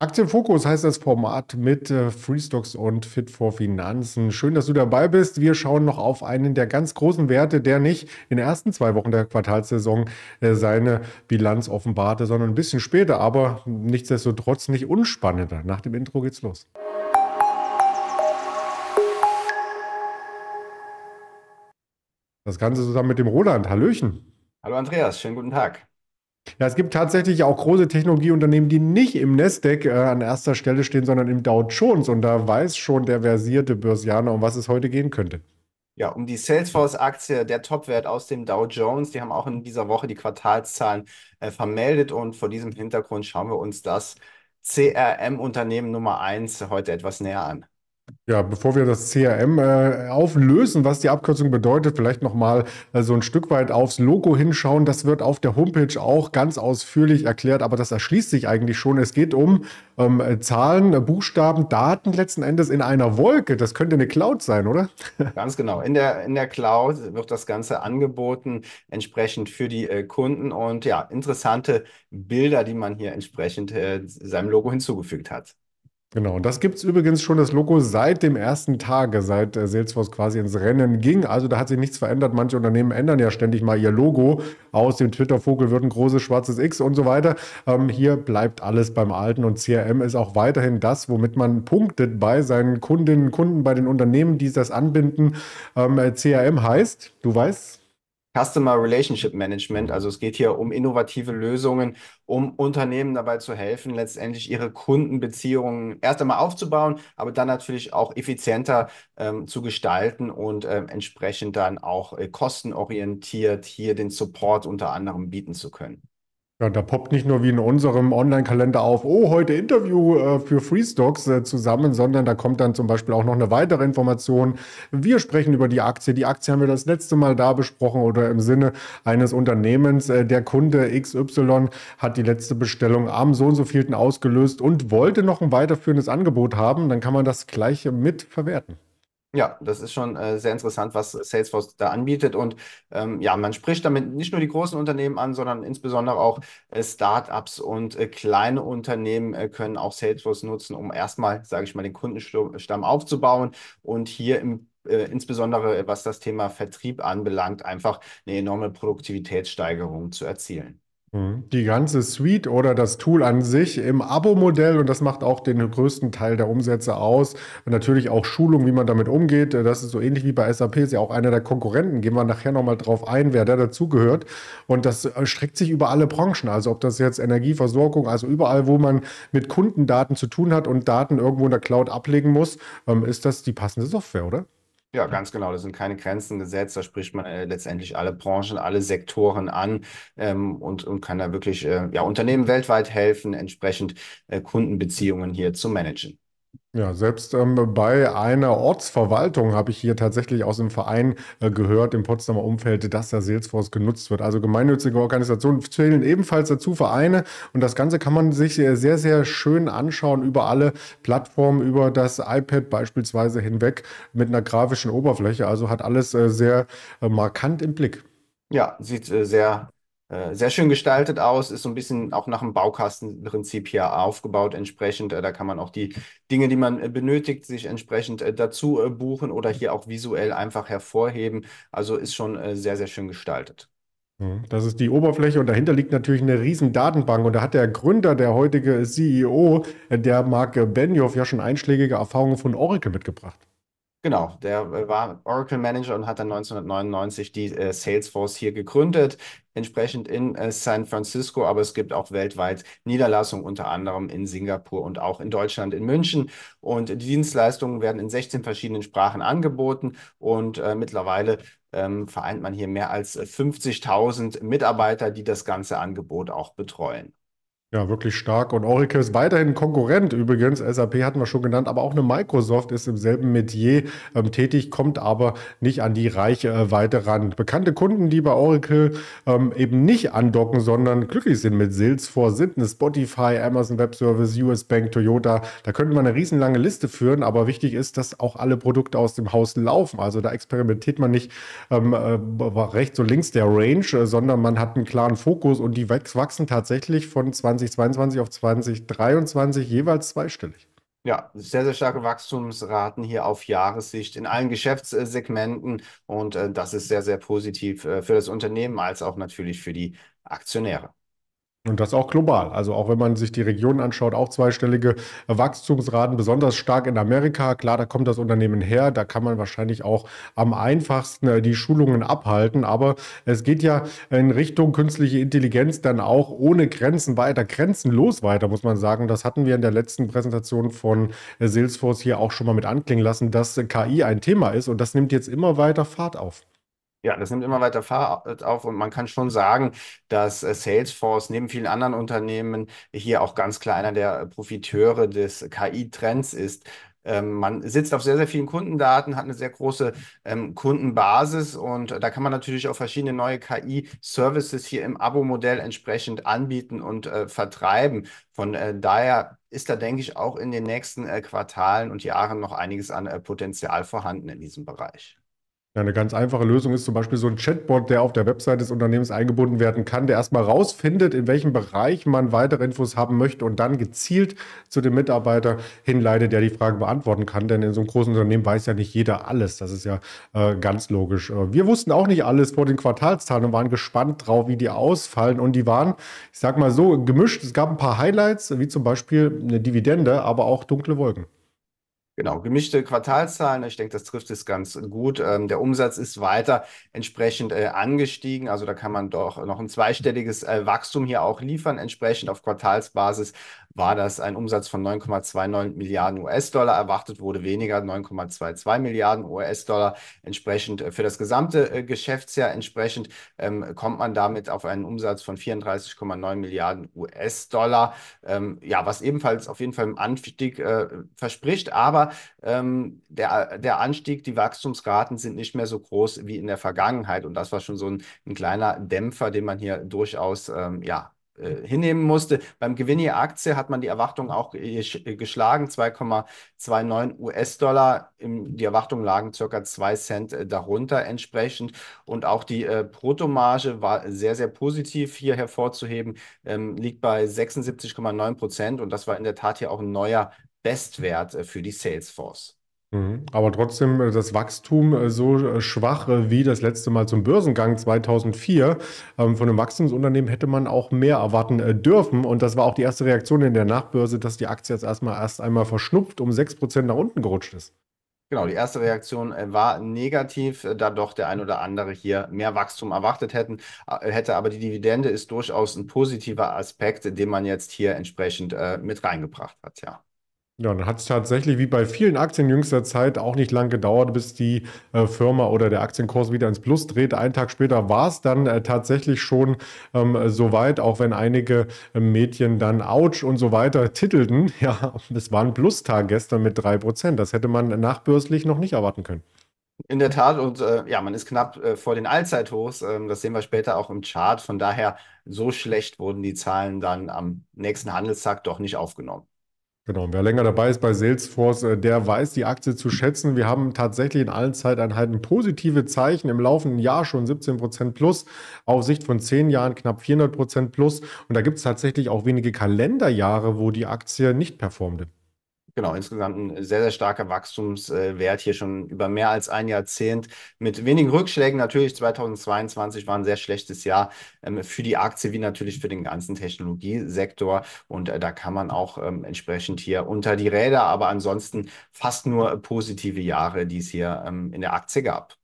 Aktienfokus heißt das Format mit äh, Freestocks und Fit for Finanzen. Schön, dass du dabei bist. Wir schauen noch auf einen der ganz großen Werte, der nicht in den ersten zwei Wochen der Quartalssaison äh, seine Bilanz offenbarte, sondern ein bisschen später, aber nichtsdestotrotz nicht unspannender. Nach dem Intro geht's los. Das Ganze zusammen mit dem Roland. Hallöchen. Hallo Andreas, schönen guten Tag. Ja, es gibt tatsächlich auch große Technologieunternehmen, die nicht im Nasdaq äh, an erster Stelle stehen, sondern im Dow Jones. Und da weiß schon der versierte Börsianer, um was es heute gehen könnte. Ja, um die Salesforce-Aktie, der Topwert aus dem Dow Jones. Die haben auch in dieser Woche die Quartalszahlen äh, vermeldet. Und vor diesem Hintergrund schauen wir uns das CRM-Unternehmen Nummer 1 heute etwas näher an. Ja, bevor wir das CRM äh, auflösen, was die Abkürzung bedeutet, vielleicht nochmal äh, so ein Stück weit aufs Logo hinschauen. Das wird auf der Homepage auch ganz ausführlich erklärt, aber das erschließt sich eigentlich schon. Es geht um ähm, Zahlen, Buchstaben, Daten letzten Endes in einer Wolke. Das könnte eine Cloud sein, oder? Ganz genau. In der, in der Cloud wird das Ganze angeboten, entsprechend für die äh, Kunden und ja, interessante Bilder, die man hier entsprechend äh, seinem Logo hinzugefügt hat. Genau, das gibt es übrigens schon, das Logo, seit dem ersten Tage, seit äh, Salesforce quasi ins Rennen ging. Also da hat sich nichts verändert. Manche Unternehmen ändern ja ständig mal ihr Logo. Aus dem Twitter-Vogel wird ein großes schwarzes X und so weiter. Ähm, hier bleibt alles beim Alten und CRM ist auch weiterhin das, womit man punktet bei seinen Kundinnen und Kunden, bei den Unternehmen, die das anbinden. Ähm, äh, CRM heißt, du weißt, Customer Relationship Management. Also es geht hier um innovative Lösungen, um Unternehmen dabei zu helfen, letztendlich ihre Kundenbeziehungen erst einmal aufzubauen, aber dann natürlich auch effizienter ähm, zu gestalten und ähm, entsprechend dann auch äh, kostenorientiert hier den Support unter anderem bieten zu können. Ja, da poppt nicht nur wie in unserem Online-Kalender auf, oh, heute Interview äh, für Freestocks äh, zusammen, sondern da kommt dann zum Beispiel auch noch eine weitere Information. Wir sprechen über die Aktie. Die Aktie haben wir das letzte Mal da besprochen oder im Sinne eines Unternehmens. Äh, der Kunde XY hat die letzte Bestellung am so und so vielten ausgelöst und wollte noch ein weiterführendes Angebot haben. Dann kann man das gleich mit verwerten. Ja, das ist schon äh, sehr interessant, was Salesforce da anbietet. Und ähm, ja, man spricht damit nicht nur die großen Unternehmen an, sondern insbesondere auch äh, Startups und äh, kleine Unternehmen äh, können auch Salesforce nutzen, um erstmal, sage ich mal, den Kundenstamm aufzubauen und hier im äh, insbesondere was das Thema Vertrieb anbelangt, einfach eine enorme Produktivitätssteigerung zu erzielen. Mhm. Die ganze Suite oder das Tool an sich im Abo-Modell und das macht auch den größten Teil der Umsätze aus. Und natürlich auch Schulung, wie man damit umgeht. Äh, das ist so ähnlich wie bei SAP, ist ja auch einer der Konkurrenten. Gehen wir nachher nochmal drauf ein, wer da dazugehört. Und das äh, streckt sich über alle Branchen. Also ob das jetzt Energieversorgung, also überall, wo man mit Kundendaten zu tun hat und Daten irgendwo in der Cloud ablegen muss, ähm, ist das die passende Software, oder? Ja, ganz genau. Das sind keine Grenzen gesetzt. Da spricht man äh, letztendlich alle Branchen, alle Sektoren an ähm, und, und kann da wirklich äh, ja, Unternehmen weltweit helfen, entsprechend äh, Kundenbeziehungen hier zu managen. Ja, selbst ähm, bei einer Ortsverwaltung habe ich hier tatsächlich aus dem Verein äh, gehört, im Potsdamer Umfeld, dass der Salesforce genutzt wird. Also gemeinnützige Organisationen zählen ebenfalls dazu, Vereine. Und das Ganze kann man sich äh, sehr, sehr schön anschauen über alle Plattformen, über das iPad beispielsweise hinweg mit einer grafischen Oberfläche. Also hat alles äh, sehr äh, markant im Blick. Ja, sieht äh, sehr äh, sehr schön gestaltet aus, ist so ein bisschen auch nach dem Baukastenprinzip hier aufgebaut entsprechend. Äh, da kann man auch die Dinge, die man äh, benötigt, sich entsprechend dazu buchen oder hier auch visuell einfach hervorheben. Also ist schon sehr, sehr schön gestaltet. Mhm. Das ist die Oberfläche und dahinter liegt natürlich eine riesen Datenbank. Und da hat der Gründer, der heutige CEO, der Marc Benioff, ja schon einschlägige Erfahrungen von Oracle mitgebracht. Genau, der war Oracle Manager und hat dann 1999 die äh, Salesforce hier gegründet entsprechend in äh, San Francisco, aber es gibt auch weltweit Niederlassungen, unter anderem in Singapur und auch in Deutschland, in München. Und die Dienstleistungen werden in 16 verschiedenen Sprachen angeboten und äh, mittlerweile ähm, vereint man hier mehr als 50.000 Mitarbeiter, die das ganze Angebot auch betreuen. Ja, wirklich stark. Und Oracle ist weiterhin Konkurrent übrigens. SAP hatten wir schon genannt, aber auch eine Microsoft ist im selben Metier ähm, tätig, kommt aber nicht an die Reichweite äh, ran. Bekannte Kunden, die bei Oracle ähm, eben nicht andocken, sondern glücklich sind mit Salesforce, sind eine Spotify, Amazon Web Service, US Bank, Toyota. Da könnten wir eine riesenlange Liste führen, aber wichtig ist, dass auch alle Produkte aus dem Haus laufen. Also da experimentiert man nicht ähm, äh, rechts und links der Range, äh, sondern man hat einen klaren Fokus und die wachsen tatsächlich von 20 2022 auf 2023 jeweils zweistellig. Ja, sehr, sehr starke Wachstumsraten hier auf Jahressicht in allen Geschäftssegmenten und äh, das ist sehr, sehr positiv äh, für das Unternehmen als auch natürlich für die Aktionäre. Und das auch global. Also auch wenn man sich die Regionen anschaut, auch zweistellige Wachstumsraten, besonders stark in Amerika. Klar, da kommt das Unternehmen her, da kann man wahrscheinlich auch am einfachsten äh, die Schulungen abhalten. Aber es geht ja in Richtung künstliche Intelligenz dann auch ohne Grenzen weiter, grenzenlos weiter, muss man sagen. Das hatten wir in der letzten Präsentation von Salesforce hier auch schon mal mit anklingen lassen, dass KI ein Thema ist und das nimmt jetzt immer weiter Fahrt auf. Ja, das nimmt immer weiter Fahrt äh, auf und man kann schon sagen, dass äh, Salesforce neben vielen anderen Unternehmen hier auch ganz klar einer der äh, Profiteure des KI-Trends ist ähm, man sitzt auf sehr, sehr vielen Kundendaten, hat eine sehr große ähm, Kundenbasis und da kann man natürlich auch verschiedene neue KI-Services hier im Abo-Modell entsprechend anbieten und äh, vertreiben. Von äh, daher ist da, denke ich, auch in den nächsten äh, Quartalen und Jahren noch einiges an Potenzial vorhanden in diesem Bereich. Ja, eine ganz einfache Lösung ist zum Beispiel so ein Chatbot, der auf der Website des Unternehmens eingebunden werden kann, der erstmal rausfindet, in welchem Bereich man weitere Infos haben möchte und dann gezielt zu dem Mitarbeiter hinleitet, der die Frage beantworten kann. Denn in so einem großen Unternehmen weiß ja nicht jeder alles. Das ist ja äh, ganz logisch. Äh, wir wussten auch nicht alles vor den Quartalszahlen und waren gespannt drauf, wie die ausfallen. Und die waren, ich sag mal so, gemischt. Es gab ein paar Highlights, wie zum Beispiel eine Dividende, aber auch dunkle Wolken. Genau, gemischte Quartalszahlen. Ich denke, das trifft es ganz gut. Ähm, der Umsatz ist weiter entsprechend äh, angestiegen. Also da kann man doch noch ein zweistelliges äh, Wachstum hier auch liefern. Entsprechend auf Quartalsbasis war das ein Umsatz von 9,29 Milliarden US-Dollar. Erwartet wurde weniger, 9,22 Milliarden US-Dollar. Entsprechend äh, für das gesamte äh, Geschäftsjahr entsprechend ähm, kommt man damit auf einen Umsatz von 34,9 Milliarden US-Dollar. Ähm, ja, was ebenfalls auf jeden Fall im Anstieg äh, verspricht. Aber ähm, der, der Anstieg, die Wachstumsraten sind nicht mehr so groß wie in der Vergangenheit. Und das war schon so ein, ein kleiner Dämpfer, den man hier durchaus ähm, ja, äh, hinnehmen musste. Beim Gewinn je Aktie hat man die Erwartung auch geschlagen, 2,29 US-Dollar. Die Erwartungen lagen circa 2 Cent äh, darunter entsprechend. Und auch die äh, Bruttomarge war sehr, sehr positiv hier hervorzuheben, ähm, liegt bei 76,9 Prozent. Und das war in der Tat hier auch ein neuer Bestwert äh, für die Salesforce. Mhm. Aber trotzdem äh, das Wachstum äh, so schwach wie das letzte Mal zum Börsengang 2004. Ähm, von einem Wachstumsunternehmen hätte man auch mehr erwarten dürfen. Und das war auch die erste Reaktion in der Nachbörse, dass die Aktie jetzt erstmal erst einmal verschnupft um 6% nach unten gerutscht ist. Genau, die erste Reaktion war negativ, da doch der ein oder andere hier mehr Wachstum erwartet hätten, hätte. Aber die Dividende ist durchaus ein positiver Aspekt, den man jetzt hier entsprechend mit reingebracht hat, ja. Ja, dann hat es tatsächlich wie bei vielen Aktien jüngster Zeit auch nicht lang gedauert, bis die äh, Firma oder der Aktienkurs wieder ins Plus dreht. Einen Tag später war es dann äh, tatsächlich schon ähm, soweit, auch wenn einige äh, Medien dann Ouch und so weiter titelten. Ja, es war ein Plustag gestern mit drei Prozent. Das hätte man nachbürstlich noch nicht erwarten können. In der Tat, und äh, ja, man ist knapp äh, vor den Allzeithochs. Ähm, das sehen wir später auch im Chart. Von daher, so schlecht wurden die Zahlen dann am nächsten Handelstag doch nicht aufgenommen. Genau, wer länger dabei ist bei Salesforce, äh, der weiß die Aktie zu schätzen. Wir haben tatsächlich in allen Zeiteinheiten positive Zeichen. Im laufenden Jahr schon 17 Prozent plus, auf Sicht von 10 Jahren knapp 400 Prozent plus. Und da gibt es tatsächlich auch wenige Kalenderjahre, wo die Aktie nicht performte. Genau, insgesamt ein sehr, sehr starker Wachstumswert hier schon über mehr als ein Jahrzehnt mit wenigen Rückschlägen. Natürlich 2022 war ein sehr schlechtes Jahr ähm, für die Aktie wie natürlich für den ganzen Technologiesektor und äh, da kann man auch ähm, entsprechend hier unter die Räder, aber ansonsten fast nur positive Jahre, die es hier ähm, in der Aktie gab.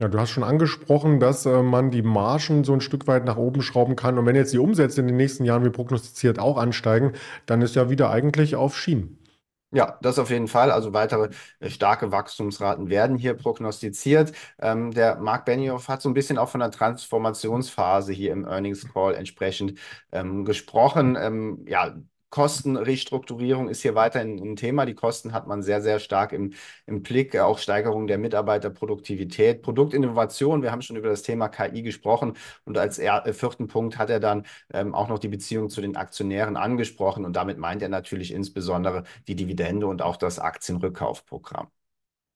Ja, du hast schon angesprochen, dass äh, man die Margen so ein Stück weit nach oben schrauben kann. Und wenn jetzt die Umsätze in den nächsten Jahren, wie prognostiziert, auch ansteigen, dann ist ja wieder eigentlich auf Schienen. Ja, das auf jeden Fall. Also weitere äh, starke Wachstumsraten werden hier prognostiziert. Ähm, der Mark Benioff hat so ein bisschen auch von der Transformationsphase hier im Earnings Call entsprechend ähm, gesprochen. Ähm, ja, Kostenrestrukturierung ist hier weiterhin ein Thema. Die Kosten hat man sehr, sehr stark im, im Blick, auch Steigerung der Mitarbeiterproduktivität, Produktinnovation. Wir haben schon über das Thema KI gesprochen und als er, äh, vierten Punkt hat er dann ähm, auch noch die Beziehung zu den Aktionären angesprochen und damit meint er natürlich insbesondere die Dividende und auch das Aktienrückkaufprogramm.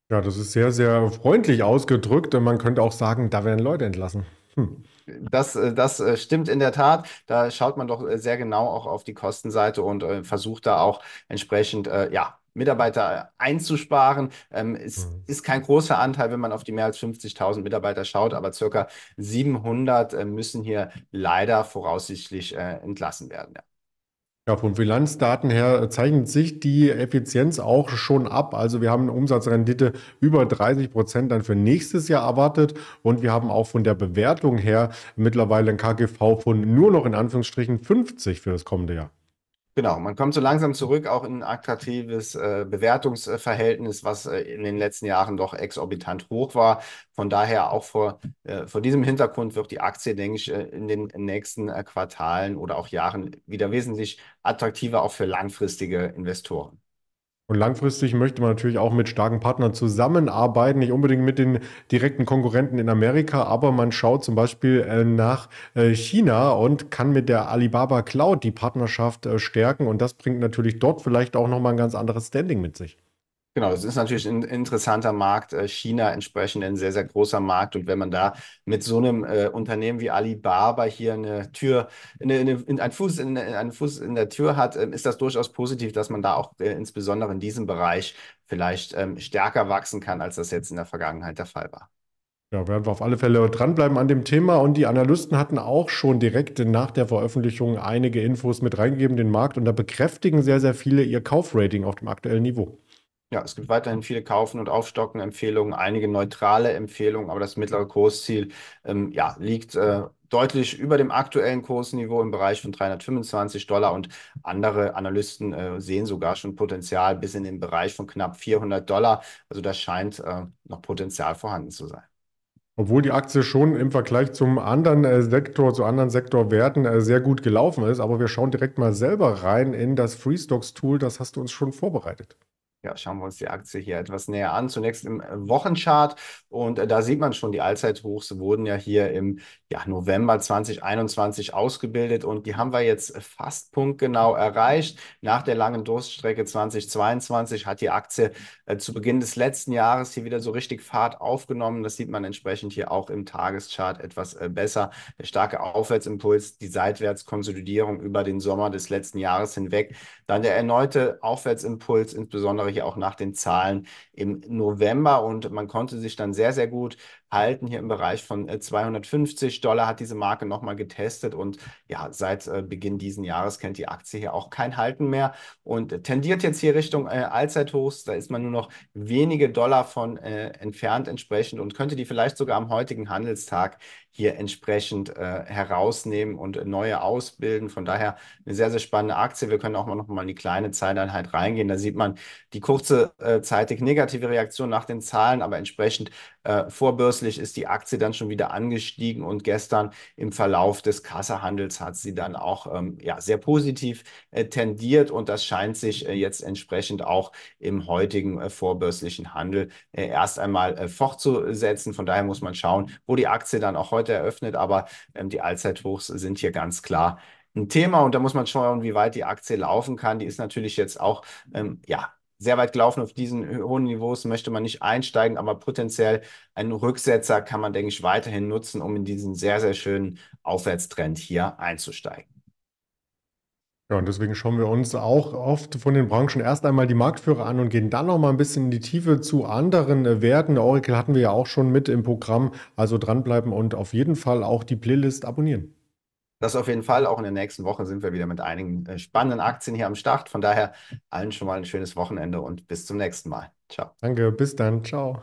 Ja, das ist sehr, sehr freundlich ausgedrückt man könnte auch sagen, da werden Leute entlassen. Hm. Das, äh, das äh, stimmt in der Tat. Da schaut man doch äh, sehr genau auch auf die Kostenseite und versucht da auch entsprechend, ja, Mitarbeiter einzusparen. Ähm, es mhm. ist kein großer Anteil, wenn man auf die mehr als 50.000 Mitarbeiter schaut, aber circa 700 äh, müssen hier leider voraussichtlich entlassen werden. Ja. Ja, von Bilanzdaten her zeichnet sich die Effizienz auch schon ab. Also wir haben eine Umsatzrendite über 30 Prozent dann für nächstes Jahr erwartet und wir haben auch von der Bewertung her mittlerweile ein KGV von nur noch in Anführungsstrichen 50 für das kommende Jahr. Genau, man kommt so langsam zurück auch in ein attraktives äh, Bewertungsverhältnis, was äh, in den letzten Jahren doch exorbitant hoch war. Von daher auch vor, äh, vor diesem Hintergrund wird die Aktie, denke ich, äh, in den nächsten äh, Quartalen oder auch Jahren wieder wesentlich attraktiver, auch für langfristige Investoren. Und langfristig möchte man natürlich auch mit starken Partnern zusammenarbeiten, nicht unbedingt mit den direkten Konkurrenten in Amerika, aber man schaut zum Beispiel äh, nach äh, China und kann mit der Alibaba Cloud die Partnerschaft äh, stärken. Und das bringt natürlich dort vielleicht auch nochmal ein ganz anderes Standing mit sich. Genau, es ist natürlich ein interessanter Markt. Äh, China entsprechend ein sehr, sehr großer Markt. Und wenn man da mit so einem äh, Unternehmen wie Alibaba hier eine Tür, eine, eine, einen, Fuß in, einen Fuß in der Tür hat, äh, ist das durchaus positiv, dass man da auch äh, insbesondere in diesem Bereich vielleicht ähm, stärker wachsen kann, als das jetzt in der Vergangenheit der Fall war. Ja, werden wir auf alle Fälle dranbleiben an dem Thema. Und die Analysten hatten auch schon direkt nach der Veröffentlichung einige Infos mit reingegeben, den Markt. Und da bekräftigen sehr, sehr viele ihr Kaufrating auf dem aktuellen Niveau. Ja, es gibt weiterhin viele Kaufen und Aufstocken Empfehlungen, einige neutrale Empfehlungen, aber das mittlere Kursziel ähm, ja, liegt äh, deutlich über dem aktuellen Kursniveau im Bereich von 325 Dollar und andere Analysten äh, sehen sogar schon Potenzial bis in den Bereich von knapp 400 Dollar. Also das scheint äh, noch Potenzial vorhanden zu sein. Obwohl die Aktie schon im Vergleich zum anderen äh, Sektor, zu anderen Sektorwerten äh, sehr gut gelaufen ist. Aber wir schauen direkt mal selber rein in das Free Stocks Tool. Das hast du uns schon vorbereitet. Ja, schauen wir uns die Aktie hier etwas näher an. Zunächst im äh, Wochenchart und äh, da sieht man schon, die Allzeithochs wurden ja hier im ja, November 2021 ausgebildet und die haben wir jetzt fast punktgenau erreicht. Nach der langen Durststrecke 2022 hat die Aktie äh, zu Beginn des letzten Jahres hier wieder so richtig Fahrt aufgenommen. Das sieht man entsprechend hier auch im Tageschart etwas äh, besser. Der starke Aufwärtsimpuls, die Seitwärtskonsolidierung über den Sommer des letzten Jahres hinweg, dann der erneute Aufwärtsimpuls, insbesondere ich auch nach den Zahlen im November und man konnte sich dann sehr, sehr gut halten. Hier im Bereich von 250 äh, Dollar hat diese Marke nochmal getestet und ja, seit äh, Beginn diesen Jahres kennt die Aktie hier auch kein Halten mehr und äh, tendiert jetzt hier Richtung Allzeithochs. Da ist man nur noch wenige Dollar von entfernt entsprechend und könnte die vielleicht sogar am heutigen Handelstag hier entsprechend äh, herausnehmen und neue ausbilden. Von daher eine sehr, sehr spannende Aktie. Wir können auch mal noch in die kleine Zeiteinheit reingehen. Da sieht man die kurze zeitig negative Reaktion nach den Zahlen, aber entsprechend äh, vorbörslich ist die Aktie dann schon wieder angestiegen und gestern im Verlauf des Kassehandels hat sie dann auch ähm, ja, sehr positiv äh, tendiert und das scheint sich äh, jetzt entsprechend auch im heutigen äh, vorbörslichen Handel äh, erst einmal äh, fortzusetzen. Von daher muss man schauen, wo die Aktie dann auch heute eröffnet, aber ähm, die Allzeithochs sind hier ganz klar ein Thema und da muss man schauen, wie weit die Aktie laufen kann. Die ist natürlich jetzt auch ähm, ja, sehr weit gelaufen. Auf diesen hohen Niveaus möchte man nicht einsteigen, aber potenziell einen Rücksetzer kann man, denke ich, weiterhin nutzen, um in diesen sehr, sehr schönen Aufwärtstrend hier einzusteigen. Ja, und deswegen schauen wir uns auch oft von den Branchen erst einmal die Marktführer an und gehen dann noch mal ein bisschen in die Tiefe zu anderen äh, Werten. Oracle hatten wir ja auch schon mit im Programm, also dranbleiben und auf jeden Fall auch die Playlist abonnieren. Das auf jeden Fall. Auch in der nächsten Woche sind wir wieder mit einigen äh, spannenden Aktien hier am Start. Von daher allen schon mal ein schönes Wochenende und bis zum nächsten Mal. Ciao. Danke, bis dann. Ciao.